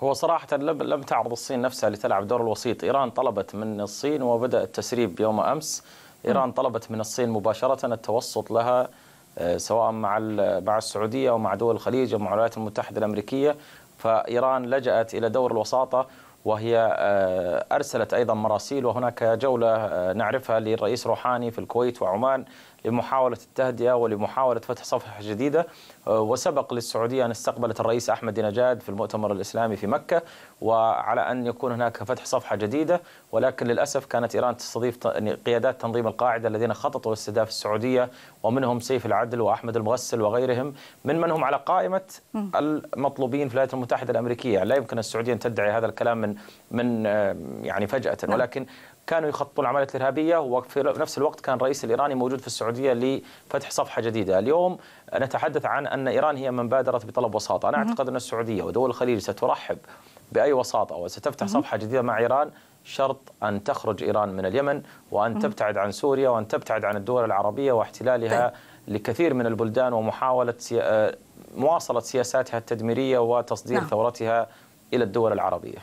هو صراحة لم لم تعرض الصين نفسها لتلعب دور الوسيط، إيران طلبت من الصين وبدأ التسريب يوم أمس، إيران طلبت من الصين مباشرة التوسط لها آه، سواء مع مع السعودية أو مع دول الخليج أو مع الولايات المتحدة الأمريكية، فإيران لجأت إلى دور الوساطة وهي آه، أرسلت أيضا مراسيل وهناك جولة آه، نعرفها للرئيس روحاني في الكويت وعمان لمحاولة التهدئة ولمحاولة فتح صفحة جديدة آه، وسبق للسعودية أن استقبلت الرئيس أحمد نجاد في المؤتمر الإسلامي في مكة وعلى أن يكون هناك فتح صفحة جديدة ولكن للأسف كانت إيران تستضيف يعني قيادات تنظيم القاعدة الذين خططوا لاستهداف السعودية ومنهم سيف العدل وأحمد المغسل وغيرهم من من هم على قائمة المطلوبين في الولايات المتحدة الأمريكية لا يمكن السعودية أن تدعي هذا الكلام من من يعني فجاه نعم. ولكن كانوا يخططون العمليات الارهابيه وفي نفس الوقت كان الرئيس الايراني موجود في السعوديه لفتح صفحه جديده، اليوم نتحدث عن ان ايران هي من بادرت بطلب وساطه، انا اعتقد ان السعوديه ودول الخليج سترحب باي وساطه وستفتح صفحه جديده مع ايران شرط ان تخرج ايران من اليمن وان تبتعد عن سوريا وان تبتعد عن الدول العربيه واحتلالها طيب. لكثير من البلدان ومحاوله آه، مواصله سياساتها التدميريه وتصدير نعم. ثورتها الى الدول العربيه.